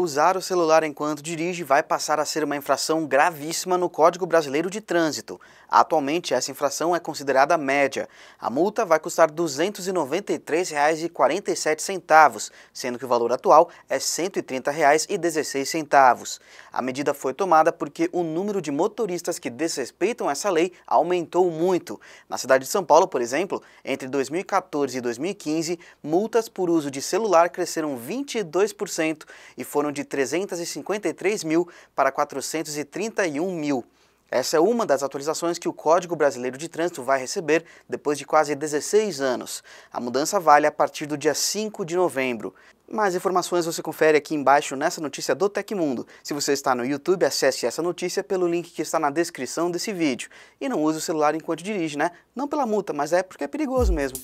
Usar o celular enquanto dirige vai passar a ser uma infração gravíssima no Código Brasileiro de Trânsito. Atualmente, essa infração é considerada média. A multa vai custar R$ 293,47, sendo que o valor atual é R$ 130,16. A medida foi tomada porque o número de motoristas que desrespeitam essa lei aumentou muito. Na cidade de São Paulo, por exemplo, entre 2014 e 2015, multas por uso de celular cresceram 22% e foram de 353 mil para 431 mil. Essa é uma das atualizações que o Código Brasileiro de Trânsito vai receber depois de quase 16 anos. A mudança vale a partir do dia 5 de novembro. Mais informações você confere aqui embaixo nessa notícia do Tecmundo. Se você está no YouTube, acesse essa notícia pelo link que está na descrição desse vídeo. E não use o celular enquanto dirige, né? Não pela multa, mas é porque é perigoso mesmo.